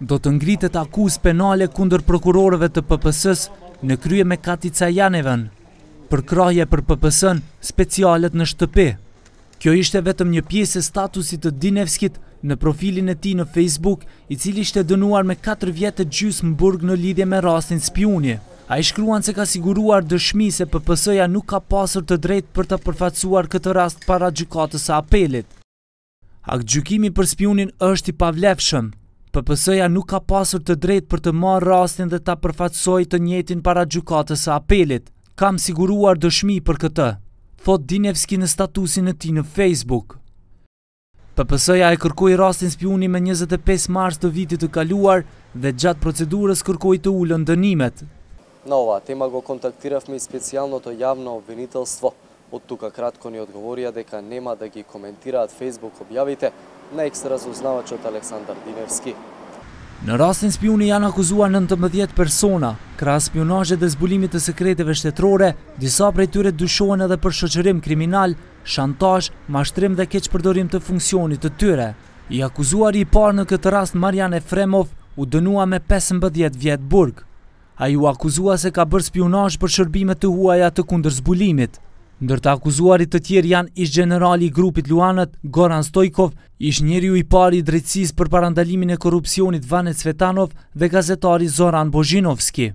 do të ngritet akus penale kunder prokurorëve të pëpësës në krye me Katica Janeven, për kraje për pëpësën specialet në shtëpi. Kjo ishte vetëm një piesë e statusit të Dinevskit në profilin e ti në Facebook, i cili ishte dënuar me 4 vjetët gjysë më burg në lidhje me rastin spionje. A i shkruan se ka siguruar dëshmi se pëpësëja nuk ka pasur të drejt për të përfacuar këtë rast para gjukatës a apelit. Akë gjukimi për spionin është i pavlefshëm. PPS-ja nuk ka pasur të drejt për të marrë rastin dhe ta përfatsoj të njetin para gjukatës e apelit. Kam siguruar dëshmi për këtë, thot Dinevski në statusin e ti në Facebook. PPS-ja e kërkoj rastin spjuni me 25 mars të vitit të kaluar dhe gjatë procedurës kërkoj të ullën dënimet. Nova, tema go kontaktiraf me i në të javno vinitelstvo. Од тука кратко ни одговорија дека нема да ги коментираат Facebook објавите на екстразузнавачот Александар Диневски. Në rastin spioni janë akuzua 19 persona, kra spionajet dhe zbulimit të sekreteve shtetrore, disa prej tyre dyshohen edhe për shoqërim kriminal, shantash, mashtrim dhe keq përdorim të funksionit të tyre. I akuzuar i parë në këtë rast Marjan Efremov u dënua me 15 vjetë burg. A ju akuzua se ka bërë spionaj për shërbimet të huaja të kundër zbulimit. Ndërta akuzuarit të tjerë janë ishtë generali i grupit Luanët, Goran Stojkov, ishtë njeri u i pari i drejtsis për parandalimin e korupcionit Vanet Svetanov dhe gazetari Zoran Bozhinovski.